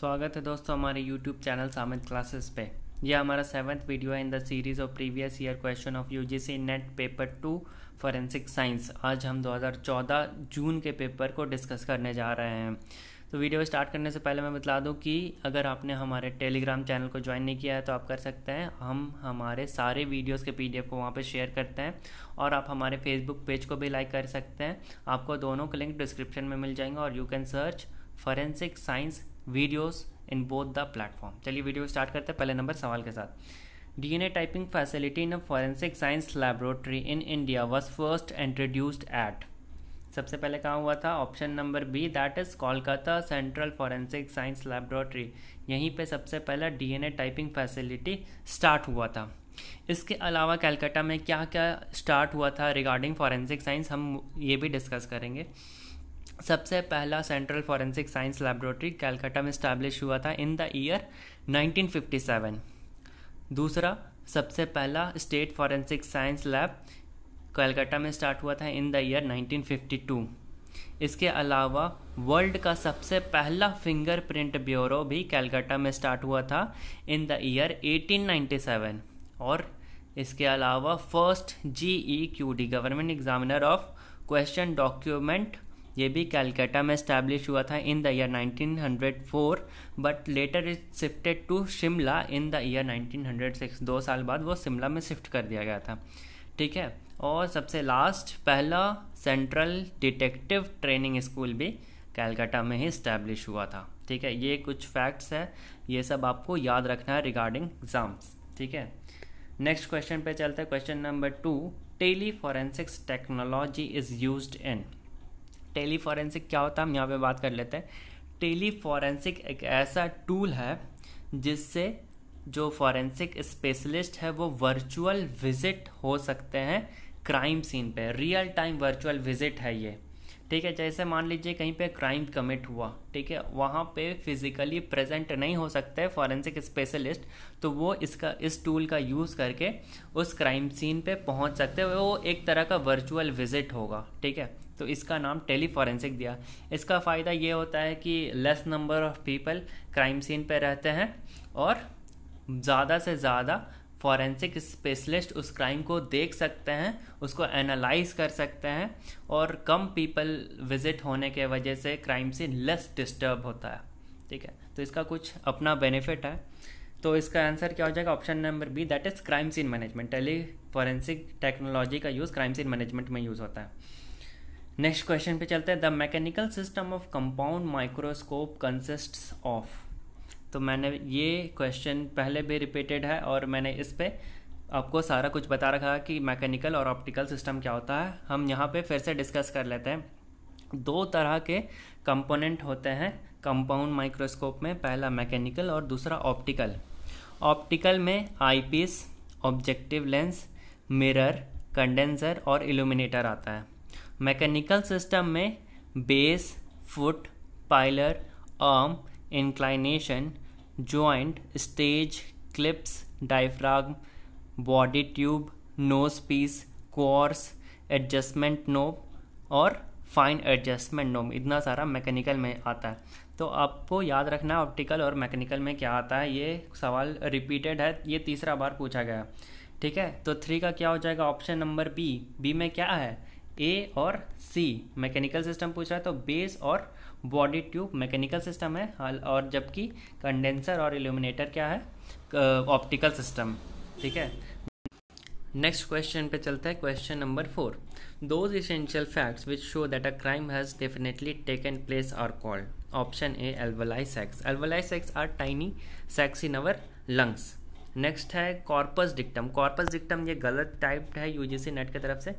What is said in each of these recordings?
स्वागत है दोस्तों हमारे YouTube चैनल सामित क्लासेस पे यह हमारा सेवन्थ वीडियो है in the series of previous year question of U G C NET paper two forensic science आज हम 2014 जून के पेपर को डिस्कस करने जा रहे हैं तो वीडियो स्टार्ट करने से पहले मैं बता दूं कि अगर आपने हमारे टेलीग्राम चैनल को ज्वाइन नहीं किया है तो आप कर सकते हैं हम हमारे सारे वीडियोस के पीडीएफ को वहाँ पर शेयर करते हैं और आप हमारे फेसबुक पेज को भी लाइक कर सकते हैं आपको दोनों के लिंक डिस्क्रिप्शन में मिल जाएंगे और you can search forensic science videos in both the platform चलिए वीडियो स्टार्ट करते हैं पहले नंबर सवाल के साथ DNA typing facility in a forensic science laboratory in India was first introduced at सबसे पहले कहाँ हुआ था option number B that is Kolkata central forensic science laboratory यहीं पे सबसे पहला डीएनए टाइपिंग फैसिलिटी स्टार्ट हुआ था इसके अलावा कैलकाटा में क्या क्या स्टार्ट हुआ था रिगार्डिंग फॉरेंसिक साइंस हम ये भी डिस्कस करेंगे सबसे पहला central forensic science laboratory Calcutta में स्टैब्लिश हुआ था इन द ईयर 1957 दूसरा सबसे पहला state forensic science lab Kolkata में स्टार्ट हुआ था इन द ईयर 1952 इसके अलावा वर्ल्ड का सबसे पहला फिंगरप्रिंट ब्यूरो भी कैलकाटा में स्टार्ट हुआ था इन द ईयर 1897 और इसके अलावा first G E Q D government examiner of question document ये भी कैलकाटा में स्टैब्लिश हुआ था in the year 1904 but later is shifted to Shimla in the year 1906 दो साल बाद वो शिमला में शिफ्ट कर दिया गया था ठीक है और सबसे लास्ट पहला सेंट्रल डिटेक्टिव ट्रेनिंग स्कूल भी कैलकाटा में ही स्टैब्लिश हुआ था ठीक है ये कुछ फैक्ट्स है ये सब आपको याद रखना है रिगार्डिंग एग्ज़ाम्स ठीक है नेक्स्ट क्वेश्चन पे चलते हैं question number two tele forensics technology is use in tele forensic क्या होता है हम यहाँ पे बात कर लेते हैं टेली फॉरेंसिक एक ऐसा टूल है जिससे जो फॉरेंसिक स्पेशलिस्ट है वो वर्चुअल विजिट हो सकते हैं क्राइम सीन पे रियल टाइम वर्चुअल विजिट है ये ठीक है जैसे मान लीजिए कहीं पे क्राइम कमिट हुआ ठीक है वहाँ पे फिजिकली प्रेजेंट नहीं हो सकते फॉरेंसिक स्पेशलिस्ट तो वो इसका इस टूल का यूज़ करके उस क्राइम सीन पे पहुँच सकते हैं वो एक तरह का वर्चुअल विजिट होगा ठीक है तो इसका नाम टेलीफॉरेंसिक दिया इसका फ़ायदा ये होता है कि less number of people crime scene पर रहते हैं और ज़्यादा से ज़्यादा फॉरेंसिक स्पेशलिस्ट उस क्राइम को देख सकते हैं उसको एनालाइज कर सकते हैं और कम पीपल विजिट होने के वजह से क्राइम सीन लेस डिस्टर्ब होता है ठीक है तो इसका कुछ अपना बेनिफिट है तो इसका आंसर क्या हो जाएगा option number B that is crime scene management tele forensic technology का यूज़ क्राइम सीन मैनेजमेंट में यूज़ होता है नेक्स्ट क्वेश्चन पे चलते हैं the mechanical system of compound microscope consist of तो मैंने ये क्वेश्चन पहले भी रिपीटेड है और मैंने इस पर आपको सारा कुछ बता रखा है कि मैकेनिकल और ऑप्टिकल सिस्टम क्या होता है हम यहाँ पे फिर से डिस्कस कर लेते हैं दो तरह के कंपोनेंट होते हैं कंपाउंड माइक्रोस्कोप में पहला मैकेनिकल और दूसरा ऑप्टिकल ऑप्टिकल में eyepiece objective lens mirror condenser और इल्यूमिनेटर आता है मैकेनिकल सिस्टम में base foot pillar arm inclination joint stage clips diaphragm body tube nose piece coarse adjustment knob और फाइन एडजस्टमेंट नोब इतना सारा मैकेनिकल में आता है तो आपको याद रखना है ऑप्टिकल और मैकेनिकल में क्या आता है ये सवाल रिपीटेड है ये तीसरा बार पूछा गया ठीक है तो थ्री का क्या हो जाएगा ऑप्शन नंबर बी बी में क्या है ए और सी मैकेनिकल सिस्टम पूछ रहा है तो बेस और बॉडी ट्यूब मैकेनिकल सिस्टम है और जबकि कंडेंसर और इल्यूमिनेटर क्या है ऑप्टिकल सिस्टम ठीक है नेक्स्ट क्वेश्चन पे चलता है question number four those essential facts which show that a crime has definitely taken place are called option A alveoli sacs alveoli sacs are tiny sacs in our lungs next है corpus dictum corpus dictum ये गलत type है UGC net की तरफ से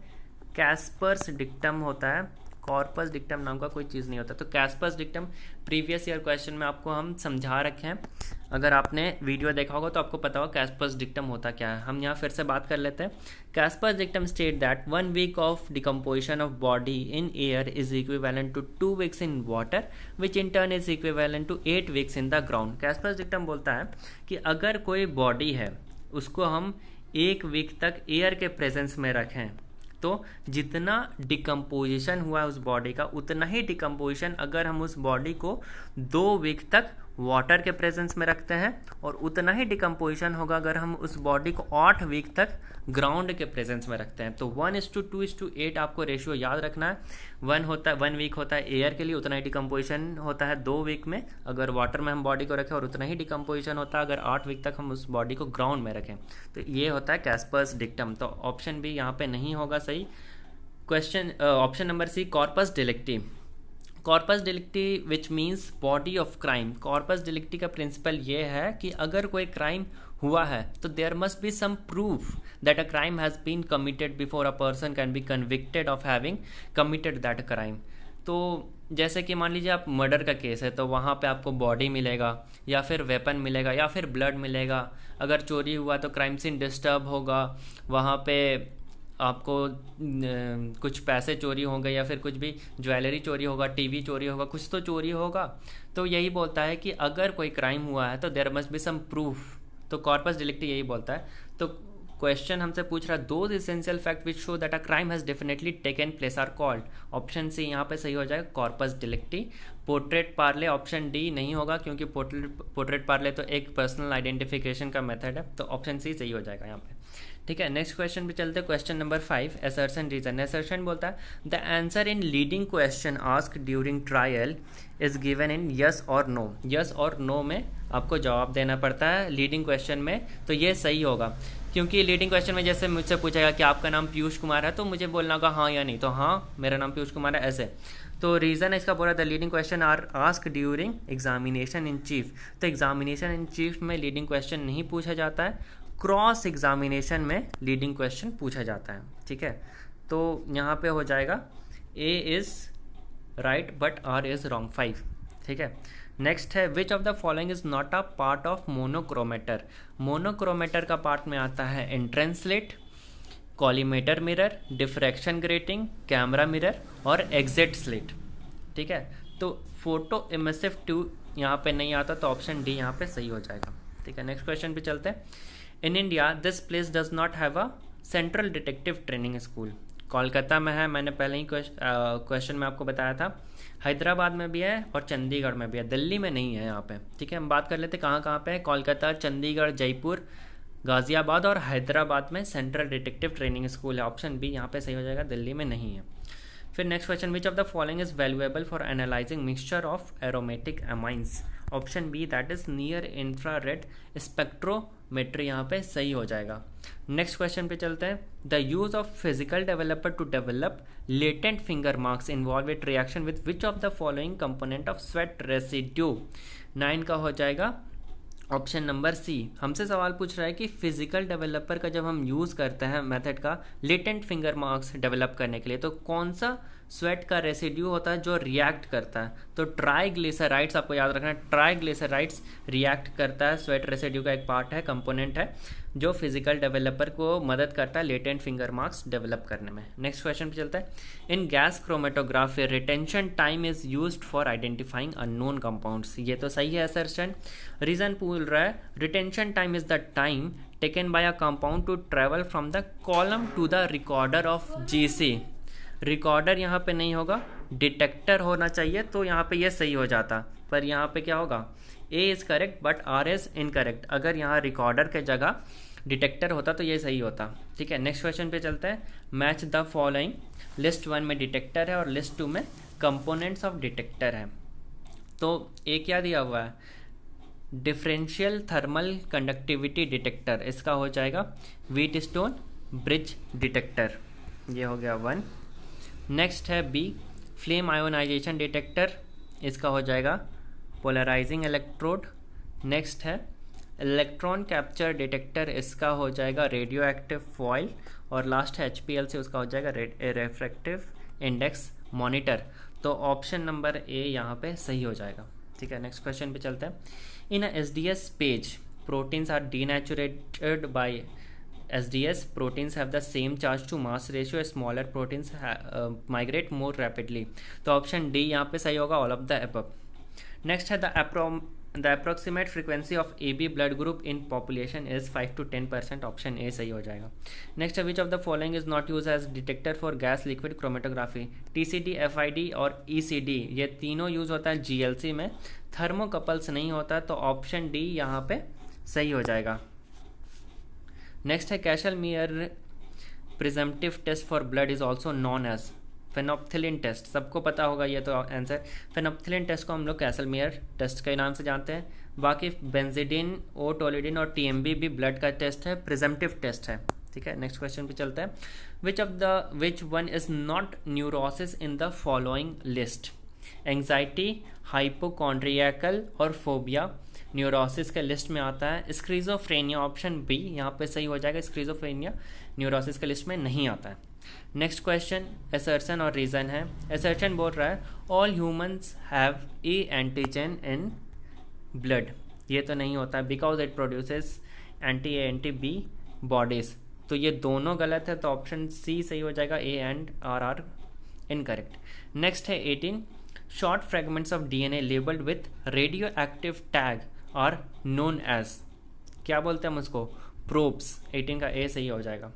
कैस्पर्स dictum होता है corpus dictum नाम का कोई चीज़ नहीं होता तो Casper's dictum previous year question में आपको हम समझा रखे हैं अगर आपने वीडियो देखा होगा तो आपको पता होगा कैस्पर्स डिक्टम होता क्या है हम यहाँ फिर से बात कर लेते हैं Casper's dictum state that one week of decomposition of body in air is equivalent to two weeks in water which in turn is equivalent to eight weeks in the ground Casper's dictum बोलता है कि अगर कोई body है उसको हम एक week तक एयर के प्रेजेंस में रखें तो जितना डिकम्पोजिशन हुआ है उस बॉडी का उतना ही डिकम्पोजिशन अगर हम उस बॉडी को दो वीक तक वाटर के प्रेजेंस में रखते हैं और उतना ही डिकम्पोजिशन होगा अगर हम उस बॉडी को आठ वीक तक ग्राउंड के प्रेजेंस में रखते हैं तो one is to two is to eight आपको रेशियो याद रखना है वन होता है वन वीक होता है एयर के लिए उतना ही डिकम्पोजिशन होता है दो वीक में अगर वाटर में हम बॉडी को रखें और उतना ही डिकम्पोजिशन होता है अगर आठ वीक तक हम उस बॉडी को ग्राउंड में रखें तो ये होता है कैस्पर्स डिक्टम तो ऑप्शन भी यहाँ पर नहीं होगा सही question option number C corpus delictive corpus delicti which means body of crime corpus delicti का प्रिंसिपल ये है कि अगर कोई क्राइम हुआ है तो there must be some proof that a crime has been committed before a person can be convicted of having committed that crime तो जैसे कि मान लीजिए आप मर्डर का केस है तो वहाँ पे आपको बॉडी मिलेगा या फिर वेपन मिलेगा या फिर ब्लड मिलेगा अगर चोरी हुआ तो क्राइम सीन डिस्टर्ब होगा वहाँ पे आपको कुछ पैसे चोरी होंगे या फिर कुछ भी ज्वेलरी चोरी होगा टीवी चोरी होगा कुछ तो चोरी होगा तो यही बोलता है कि अगर कोई क्राइम हुआ है तो there must be some proof तो कॉर्पस डिलिक्ट यही बोलता है तो क्वेश्चन हमसे पूछ रहा है those essential fact which show that a crime has definitely taken place are called option C यहाँ पे सही हो जाएगा corpus delicti portrait parle option D नहीं होगा क्योंकि पोर्ट्रेट पोर्ट्रेट पार्ले तो एक पर्सनल आइडेंटिफिकेशन का मेथड है तो ऑप्शन सी सही हो जाएगा यहाँ पे ठीक है नेक्स्ट क्वेश्चन पे चलते हैं question number five assertion reason assertion बोलता है the answer in leading question ask during trial is given in yes और नो यस और नो में आपको जवाब देना पड़ता है लीडिंग क्वेश्चन में तो ये सही होगा क्योंकि लीडिंग क्वेश्चन में जैसे मुझसे पूछेगा कि आपका नाम पीयूष कुमार है तो मुझे बोलना होगा हाँ या नहीं तो हाँ मेरा नाम पीयूष कुमार है ऐसे तो रीज़न है इसका बोला था leading question are ask during examination in chief तो एग्जामिनेशन इन चीफ में लीडिंग क्वेश्चन नहीं पूछा जाता है क्रॉस एग्जामिनेशन में लीडिंग क्वेश्चन पूछा जाता है ठीक है तो यहाँ पे हो जाएगा A is right but R is wrong five ठीक है नेक्स्ट है which of the following is not a part of monochromator monochromator का पार्ट में आता है entrance collimator mirror diffraction grating camera mirror और एग्जिट स्लिट ठीक है तो फोटो इमेसिव ट्यू यहाँ पे नहीं आता तो ऑप्शन डी यहाँ पे सही हो जाएगा ठीक है नेक्स्ट क्वेश्चन पे चलते हैं in India this place does not have a central detective training school Kolkata में है मैंने पहले ही क्वेश्चन में आपको बताया था हैदराबाद में भी है और चंडीगढ़ में भी है दिल्ली में नहीं है यहाँ पे ठीक है हम बात कर लेते हैं कहाँ कहाँ पे है कोलकाता चंडीगढ़ जयपुर गाज़ियाबाद और हैदराबाद में सेंट्रल डिटेक्टिव ट्रेनिंग स्कूल है ऑप्शन बी यहाँ पे सही हो जाएगा दिल्ली में नहीं है फिर next question which of the following is valuable for analysing mixture of aromatic amines option B that is near infra red spectrometry यहाँ पे सही हो जाएगा नेक्स्ट क्वेश्चन पे चलते हैं the use of physical developer to develop latent finger marks involve it reaction with which of the following component of sweat residue nine का हो जाएगा ऑप्शन नंबर सी हमसे सवाल पूछ रहा है कि फिजिकल डेवलपर का जब हम यूज़ करते हैं मेथड का लेटेंट फिंगर मार्क्स डेवलप करने के लिए तो कौन सा स्वेट का रेसिड्यू होता है जो रिएक्ट करता है तो ट्राइग्लिसराइड्स आपको याद रखना है ट्राइग्लिसराइड्स रिएक्ट करता है स्वेट रेसिड्यू का एक पार्ट है कंपोनेंट है जो फिजिकल डेवलपर को मदद करता है लेटेंट फिंगर मार्क्स डेवलप करने में नेक्स्ट क्वेश्चन पे चलता है in gas chromatography retention time is use for identifying unknown compounds ये तो सही है सर रीजन पूछ रहा है retention time is the time taken by a compound to travel from the column to the recorder of G C recorder यहाँ पे नहीं होगा डिटेक्टर होना चाहिए तो यहाँ पे ये सही हो जाता पर यहाँ पे क्या होगा A is correct but R is incorrect अगर यहाँ रिकॉर्डर के जगह डिटेक्टर होता तो ये सही होता ठीक है नेक्स्ट क्वेश्चन पे चलते हैं match the following list one में डिटेक्टर है और लिस्ट टू में कंपोनेंट्स ऑफ डिटेक्टर है तो ए क्या दिया हुआ है डिफरेंशियल थर्मल कंडक्टिविटी डिटेक्टर इसका हो जाएगा व्हीट स्टोन ब्रिज डिटेक्टर ये हो गया वन नेक्स्ट है बी फ्लेम आयोनाइजेशन डिटेक्टर इसका हो जाएगा पोलराइजिंग इलेक्ट्रोड नेक्स्ट है इलेक्ट्रॉन कैप्चर डिटेक्टर इसका हो जाएगा रेडियो एक्टिव फॉइल और लास्ट है एच से उसका हो जाएगा रेफ्रेक्टिव इंडेक्स मॉनिटर तो ऑप्शन नंबर ए यहाँ पे सही हो जाएगा ठीक है नेक्स्ट क्वेश्चन पे चलते हैं in S D S PAGE proteins are denatured by SDS proteins have the same charge to mass ratio smaller proteins uh, migrate more rapidly तो ऑप्शन डी यहाँ पे सही होगा all of the above next है the एप्रोम the approximate frequency of A B blood group in population is five to ten percent option A सही हो जाएगा next which of the following is not use as detector for gas liquid chromatography T C D F I D और E C D ये तीनों use होता है G L C में thermocouples नहीं होता तो ऑप्शन डी यहाँ पे सही हो जाएगा नेक्स्ट है Kastle Meyer presumptive test for blood is also known as phenolphthalein test सबको पता होगा ये तो आंसर फेनोपथिलिन टेस्ट को हम लोग कैसल मियर टेस्ट के नाम से जानते हैं बाकी बेंजिडिन ओटोलिडिन और टीएमबी भी ब्लड का टेस्ट है प्रिजम्पटिव टेस्ट है ठीक है नेक्स्ट क्वेश्चन पे चलता है which of the which one is not neurosis in the following list anxiety hypochondriacal और फोबिया न्यूरोसिस के लिस्ट में आता है स्क्रीजोफ्रेनिया ऑप्शन बी यहाँ पे सही हो जाएगा स्क्रीजोफ्रेनिया न्यूरोसिस के लिस्ट में नहीं आता है नेक्स्ट क्वेश्चन एसर्सन और रीज़न है एसर्सन बोल रहा है all humans have A antigen in blood ये तो नहीं होता because it produces anti A anti B bodies तो ये दोनों गलत है तो ऑप्शन सी सही हो जाएगा A and R are incorrect next है eighteen short fragments of DNA labelled with radio active tag are known as क्या बोलते हैं हम उसको प्रोब्स 18 का ए सही हो जाएगा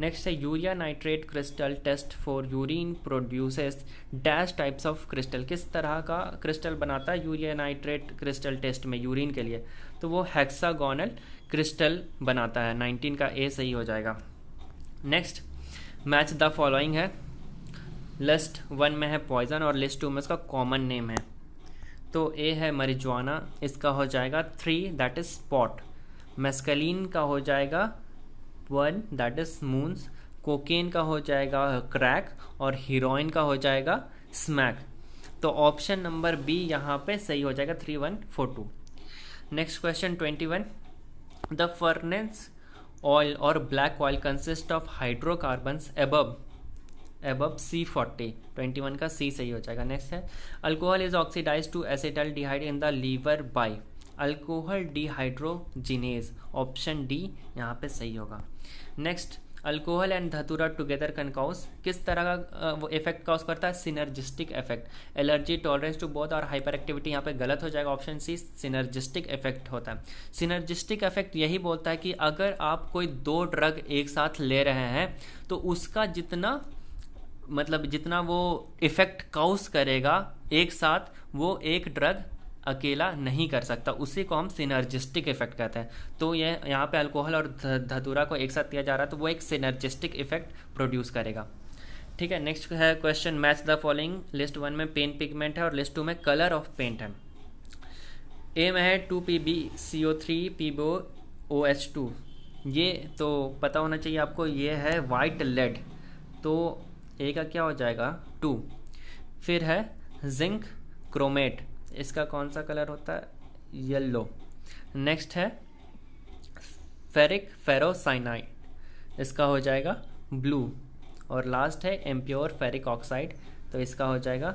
नेक्स्ट है urea nitrate crystal test for urine produces dash types of crystal किस तरह का क्रिस्टल बनाता है यूरिया नाइट्रेट क्रिस्टल टेस्ट में यूरिन के लिए तो वो हेक्सागोनल क्रिस्टल बनाता है 19 का ए सही हो जाएगा नेक्स्ट मैच द फॉलोइंग है लिस्ट वन में है पॉइजन और लिस्ट टू में उसका कॉमन नेम है तो ए है मरिजुआना इसका हो जाएगा three that is pot mescaline का हो जाएगा one that is moons cocaine का हो जाएगा क्रैक और हीरोइन का हो जाएगा स्मैक तो ऑप्शन नंबर बी यहाँ पे सही हो जाएगा three one four two next question twenty one the furnace oil और black oil consist of hydrocarbons above above C forty twenty one का सी सही हो जाएगा नेक्स्ट है alcohol is oxidise to acetaldehyde in the liver by alcohol dehydrogenase option D यहाँ पे सही होगा next alcohol and datura together can cause किस तरह का वो इफेक्ट काउस करता है synergistic effect allergy tolerance to both और हाइपर एक्टिविटी यहाँ पे गलत हो जाएगा ऑप्शन सी सिनर्जिस्टिक इफेक्ट होता है सिनर्जिस्टिक इफेक्ट यही बोलता है कि अगर आप कोई दो ड्रग एक साथ ले रहे हैं तो उसका जितना मतलब जितना वो इफेक्ट काउस करेगा एक साथ वो एक ड्रग अकेला नहीं कर सकता उसी को हम सिनर्जिस्टिक इफेक्ट कहते हैं तो ये यह यहाँ पे अल्कोहल और धतूरा को एक साथ किया जा रहा है तो वो एक सिनर्जिस्टिक इफेक्ट प्रोड्यूस करेगा ठीक है नेक्स्ट है question match the following list one में पेंट पिगमेंट है और लिस्ट टू में कलर ऑफ पेंट है ए में है two P B C O three P B O H two ये तो पता होना चाहिए आपको ये है वाइट लेड तो ए का क्या हो जाएगा टू फिर है जिंक क्रोमेट इसका कौन सा कलर होता है येल्लो नेक्स्ट है फेरिक फेरोसाइनाइड इसका हो जाएगा ब्लू और लास्ट है एम्प्योर फेरिक ऑक्साइड तो इसका हो जाएगा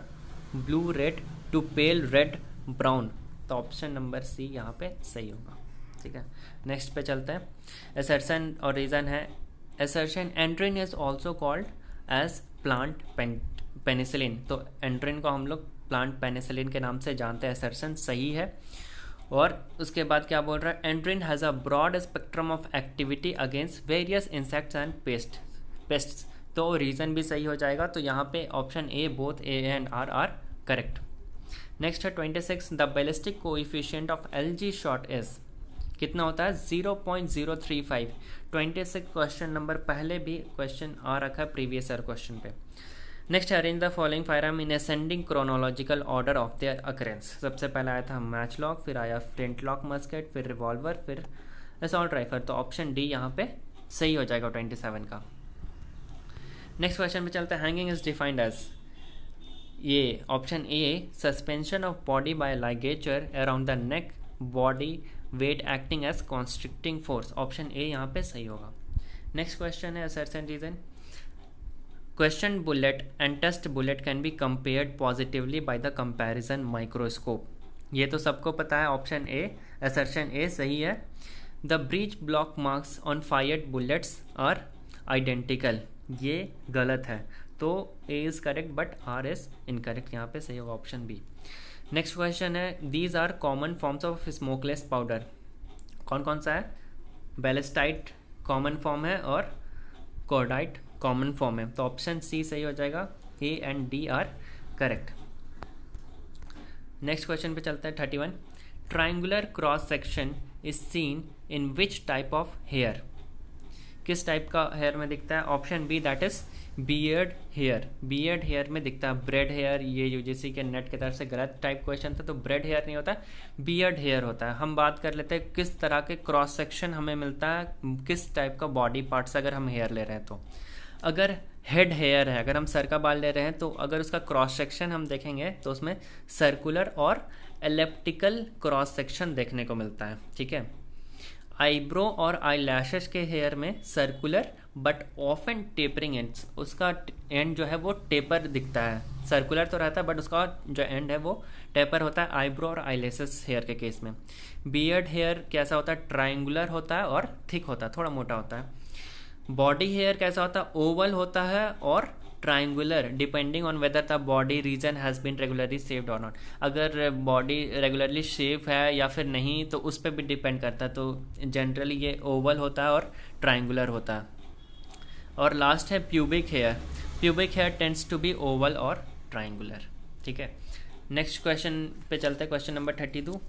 blue red to pale red brown तो ऑप्शन नंबर सी यहाँ पे सही होगा ठीक है नेक्स्ट पे चलते हैं एसर्सन और रीज़न है assertion endrin is also called as plant penicillin तो एंड्रिन को हम लोग प्लांट पेनिसिलिन के नाम से जानते हैं सरसन सही है और उसके बाद क्या बोल रहा है endrin has a broad spectrum of activity against various insects and pest pests तो रीज़न भी सही हो जाएगा तो यहाँ पे option A both A and R are correct next है twenty six the ballistic coefficient of L G shot is कितना होता है zero point zero three five twenty six question number पहले भी क्वेश्चन आ रखा है प्रीवियस ईयर क्वेश्चन पे next arrange the following firearms in ascending chronological order of their occurrences सबसे पहले आया था मैच लॉक फिर आया फ्रंट लॉक मस्केट फिर रिवॉल्वर फिर असॉल्ट राइफल तो ऑप्शन डी यहाँ पे सही हो जाएगा ट्वेंटी सेवन का नेक्स्ट क्वेश्चन पे चलते हैं हैंगिंग इज डिफाइंड एज ये option A suspension of body by ligature around the neck body weight acting as constricting force option A यहाँ पे सही होगा नेक्स्ट क्वेश्चन है assertion and reason question bullet and test bullet can be compared positively by the comparison microscope ये तो सबको पता है ऑप्शन ए असर्शन ए सही है the breech block marks on fired bullets are identical ये गलत है तो A is correct but R is incorrect यहाँ पे सही होगा ऑप्शन बी नेक्स्ट क्वेश्चन है these are common forms of smokeless powder कौन कौन सा है बेलेस्टाइट कॉमन फॉर्म है और कोडाइट कॉमन फॉर्म है तो ऑप्शन सी सही हो जाएगा A and D are correct next question पे चलता है thirty one triangular cross section is seen in which type of hair किस टाइप का हेयर में दिखता है option B that is beard hair beard hair में दिखता है ब्रेड हेयर ये सी के नेट की तरफ से गलत टाइप क्वेश्चन था तो ब्रेड हेयर नहीं होता बियर्ड हेयर होता है हम बात कर लेते हैं किस तरह के क्रॉस सेक्शन हमें मिलता है किस टाइप का बॉडी पार्ट्स अगर हम हेयर ले रहे हैं तो अगर हेड हेयर है अगर हम सर का बाल ले रहे हैं तो अगर उसका क्रॉस सेक्शन हम देखेंगे तो उसमें सर्कुलर और एलेप्टिकल क्रॉस सेक्शन देखने को मिलता है ठीक है आईब्रो और आई लैशेज के हेयर में circular but of end tapering end उसका एंड जो है वो टेपर दिखता है सर्कुलर तो रहता है बट उसका जो एंड है वो टेपर होता है आईब्रो और आई लेसेस हेयर के केस में बियर्ड हेयर कैसा होता है ट्राइंगुलर होता है और थिक होता है थोड़ा मोटा होता है बॉडी हेयर कैसा होता है ओवल होता है और triangular depending on whether the body region has been regularly shaved और नॉट अगर बॉडी रेगुलरली शेव है या फिर नहीं तो उस पर भी डिपेंड करता है तो जनरली ये ओवल होता है और ट्राइंगुलर होता है और लास्ट है pubic hair pubic hair tends to be oval और ट्राइंगुलर ठीक है नेक्स्ट क्वेश्चन पे चलते हैं question number thirty two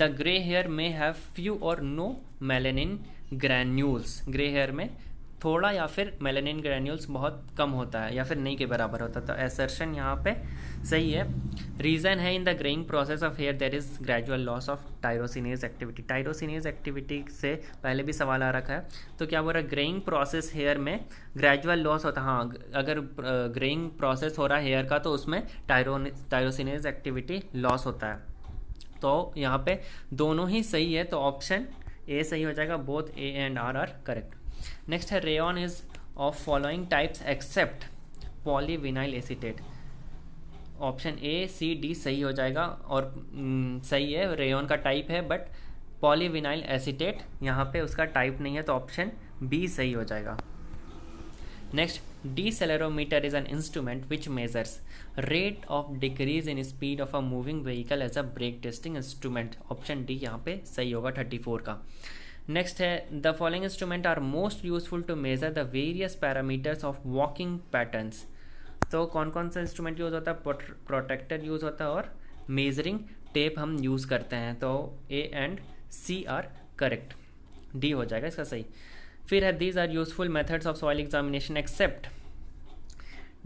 the grey hair में have few or no melanin granules grey hair में थोड़ा या फिर मेलेनिन ग्रेन्यूल्स बहुत कम होता है या फिर नहीं के बराबर होता तो एसर्शन यहाँ पे सही है रीज़न है in the greying process of hair there is gradual loss of tyrosinase activity tyrosinase activity से पहले भी सवाल आ रखा है तो क्या बोल रहा है ग्रेइंग प्रोसेस हेयर में ग्रेजुअल लॉस होता है हाँ अगर ग्रेइंग प्रोसेस हो रहा है हेयर का तो उसमें टायरो टायरोसिनेज एक्टिविटी लॉस होता है तो यहाँ पे दोनों ही सही है तो ऑप्शन ए सही हो जाएगा both A and R are correct next है rain is of following types except polyvinyl acetate option A C D सही हो जाएगा और हम्म, सही है रेन का टाइप है बट पॉलीविनाइल एसिटेट यहाँ पे उसका टाइप नहीं है तो ऑप्शन बी सही हो जाएगा next decelerometer is an instrument which measures rate of decrease in speed of a moving vehicle as a brake testing instrument option D यहाँ पे सही होगा थर्टी फोर का नेक्स्ट है the following instrument are most useful to measure the various parameters of walking patterns तो कौन कौन सा इंस्ट्रूमेंट यूज़ होता है प्रोटेक्टर यूज़ होता है और मेजरिंग टेप हम यूज़ करते हैं तो A and C are correct D हो जाएगा इसका सही फिर है these are useful methods of soil examination except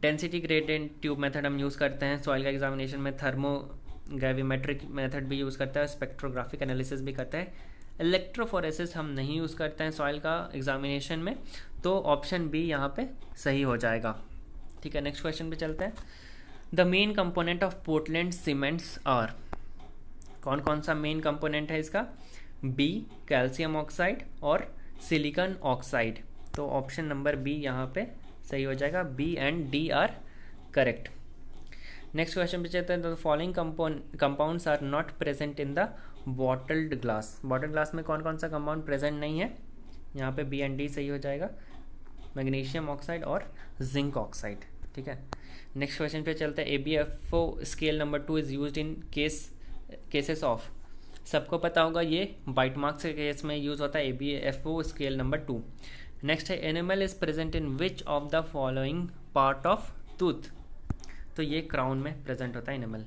density gradient tube method हम यूज़ करते हैं सॉइल का एग्जामिनेशन में थर्मो गैवीमेट्रिक मेथड भी यूज़ करता है स्पेक्ट्रोग्राफिक एनालिसिस भी करते हैं इलेक्ट्रोफोरेसिस हम नहीं यूज़ करते हैं सॉइल का एग्जामिनेशन में तो ऑप्शन बी यहाँ पे सही हो जाएगा ठीक है नेक्स्ट क्वेश्चन पे चलते हैं the main component of Portland cements are कौन कौन सा मेन कंपोनेंट है इसका बी कैल्शियम ऑक्साइड और सिलिकन ऑक्साइड तो ऑप्शन नंबर बी यहाँ पे सही हो जाएगा B and D are correct next question पे चलते हैं तो following compounds are not present in the bottled glass bottle glass में कौन कौन सा कंपाउंड प्रेजेंट नहीं है यहाँ पे बी एंड डी सही हो जाएगा मैग्नीशियम ऑक्साइड और जिंक ऑक्साइड ठीक है नेक्स्ट क्वेश्चन पे चलते हैं A B F O scale number two is use in case cases of सबको पता होगा ये बाइट मार्क्स के केस में यूज़ होता है A B F O scale number two next है enamel is present in which of the following part of tooth तो ये क्राउन में प्रेजेंट होता है enamel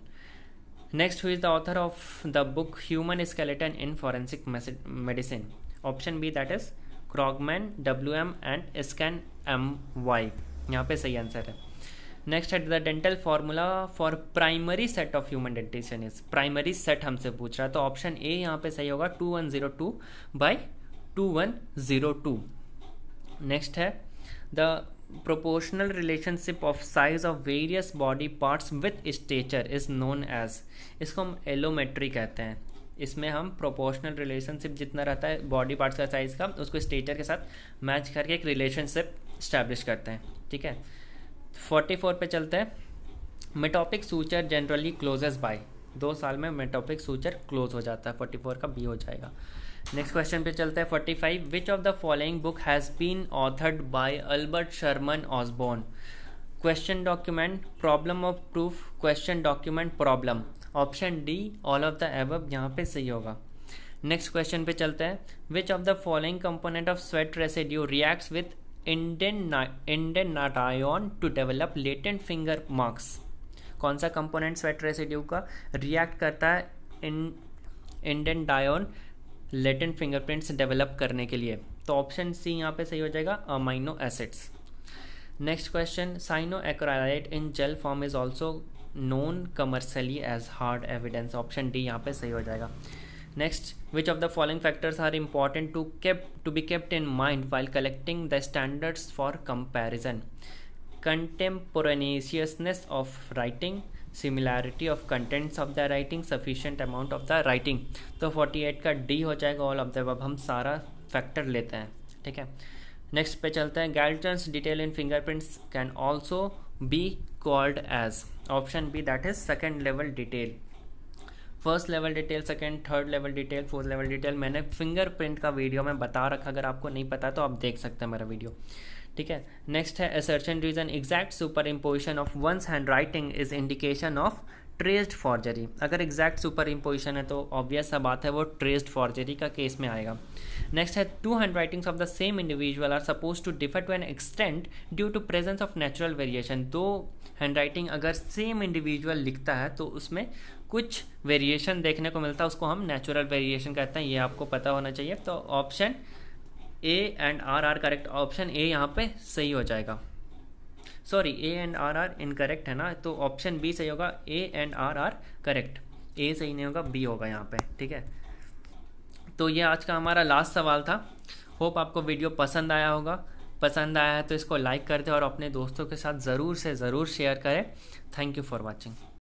next who is the author of the book human skeleton in forensic medicine option B that is Krogman W M and Iscan M Y यहाँ पे सही answer है next है the dental formula for primary set of human dentition is primary set हमसे पूछ रहा है तो ऑप्शन ए यहाँ पे सही होगा two one zero two by two one zero two next है the proportional relationship of size of various body parts with stature is known as इसको हम एलोमेट्री कहते हैं इसमें हम प्रोपोर्शनल रिलेशनशिप जितना रहता है बॉडी पार्ट्स का साइज़ का उसको स्टेचर के साथ मैच करके एक रिलेशनशिप इस्टेब्लिश करते हैं ठीक है फोर्टी फोर पे चलते हैं metopic suture generally closes by दो साल में मेटोपिक सूचर क्लोज हो जाता है फोर्टी फोर का बी हो जाएगा नेक्स्ट क्वेश्चन पे चलते हैं forty five which of the following book has been authored by Albert Sherman Osborn question document problem of proof question document problem option D all of the above यहाँ पे सही होगा next question पे चलते हैं which of the following component of sweat residue reacts with indanedione to develop latent finger marks कौन सा component sweat residue का रिएक्ट करता है indanedione latent fingerprints develop करने के लिए तो ऑप्शन सी यहाँ पे सही हो जाएगा amino acids next question cyanoacrylate in gel form is also known commercially as hard evidence option D यहाँ पे सही हो जाएगा next which of the following factors are important to keep to be kept in mind while collecting the standards for comparison contemporaneousness of writing similarity of contents of the writing sufficient amount of the writing तो 48 का D हो जाएगा all of the अब हम सारा factor लेते हैं ठीक है नेक्स्ट पे चलते हैं Galton's detail in fingerprints can also be called as option B that is second level detail first level detail second third level detail fourth level detail मैंने फिंगरप्रिंट का वीडियो में बता रखा अगर आपको नहीं पता तो आप देख सकते हैं मेरा वीडियो ठीक है नेक्स्ट है assertion reason exact superimposition of one's handwriting is indication of traced forgery अगर एग्जैक्ट सुपर इम्पोजिशन है तो ऑब्वियस सा बात है वो ट्रेस्ड फॉर्जरी का केस में आएगा नेक्स्ट है two handwritings of the same individual are suppose to differ to an extent due to presence of natural variation दो हैंड राइटिंग अगर सेम इंडिविजुअल लिखता है तो उसमें कुछ वेरिएशन देखने को मिलता है उसको हम नेचुरल वेरिएशन कहते हैं ये आपको पता होना चाहिए तो option A and R are correct option A यहाँ पे सही हो जाएगा sorry A and R are incorrect है ना तो ऑप्शन बी सही होगा A and R are correct A सही नहीं होगा बी होगा यहाँ पे ठीक है तो ये आज का हमारा लास्ट सवाल था होप आपको वीडियो पसंद आया होगा पसंद आया है तो इसको लाइक कर दें और अपने दोस्तों के साथ ज़रूर से ज़रूर शेयर करें थैंक यू फॉर वॉचिंग